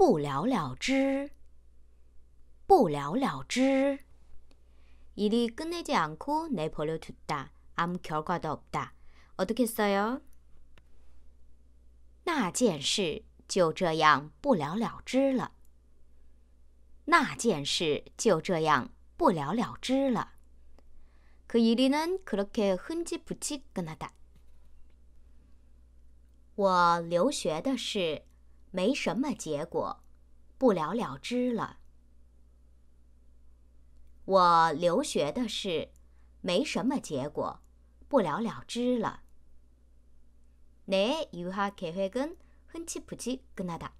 不了了之，不了了之。이끝내지않고내볼을둬다아무결과도없다어떻게써 요？ 那件事就这样不了了之了。那件事就这样不了了之了。그이는그렇게흔지부치겠다我留学的事。没什么结果，不了了之了。我留学的事，没什么结果，不了了之了。내유학계획은흔치不치그나 다，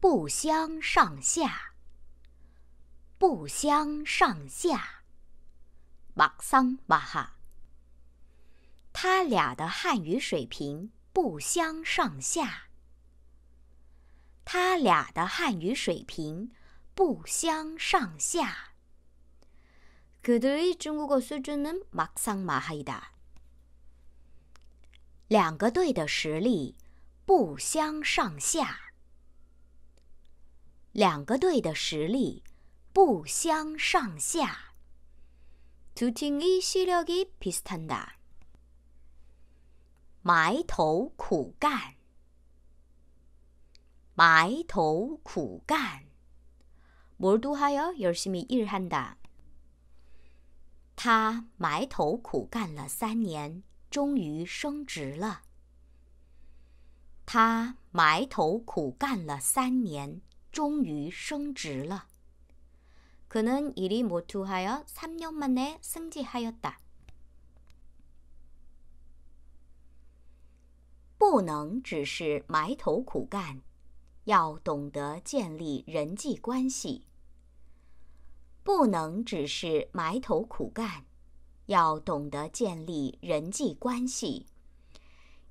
不相上下。不相上下。마상마 하， 他俩的汉语水平不相上下。他俩的汉语水平不相上下。搿队中国个水准能马上马黑的，两个队的实力不相上下。两个队的实力不相上下。to 听伊细了个皮斯腾的，埋头苦干。埋头苦干，모두하여열심히일한 다。 他埋头苦干了三年，终于升职了。他埋头苦干了三年，终于升职了。그는일이모두하여삼년만에승진하였 다。 不能只是埋头苦干。要懂得建立人际关系，不能只是埋头苦干。要懂得建立人际关系。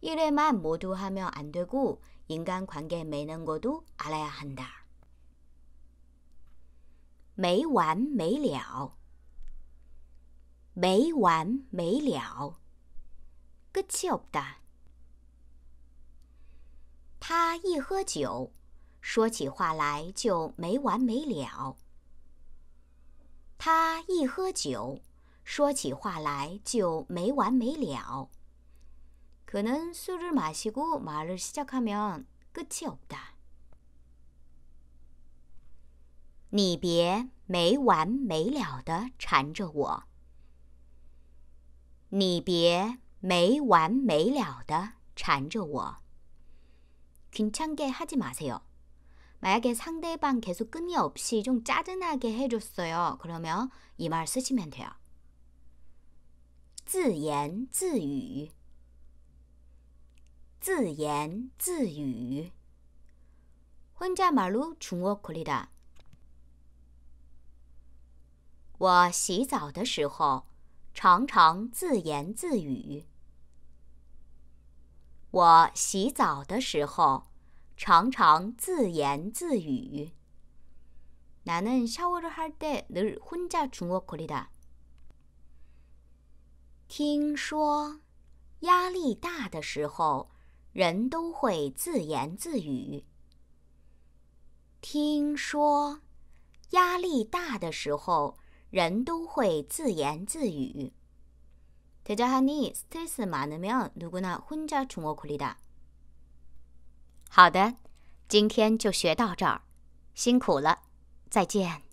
일에만모두하면안되고인간관계매는것도알아야한다没完没了，没完没了，끝이없 다。 他一喝酒。说起话来就没完没了。他一喝酒，说起话来就没完没了。可能술을마시고말을시작하면끝이없 다。 你别没完没了的缠着我。你别没完没了的缠着我。괜찮게하지마세 요。 만약에 상대방 계속 끊이 없이 좀 짜증나게 해줬어요. 그러면 이 말 쓰시면 돼요. 自言自语,自言自语. 혼자말로 중국 거리다. 我洗澡的时候常常自言自语。我洗澡的时候常常自言自语。나는샤워를할때늘혼자중얼거리 다。 听说压力大的时候，人都会自言自语。听说压力大的时候，人都会自言自语。대자하니스트레스많으면누구나혼자중얼거리다好的，今天就学到这儿，辛苦了，再见。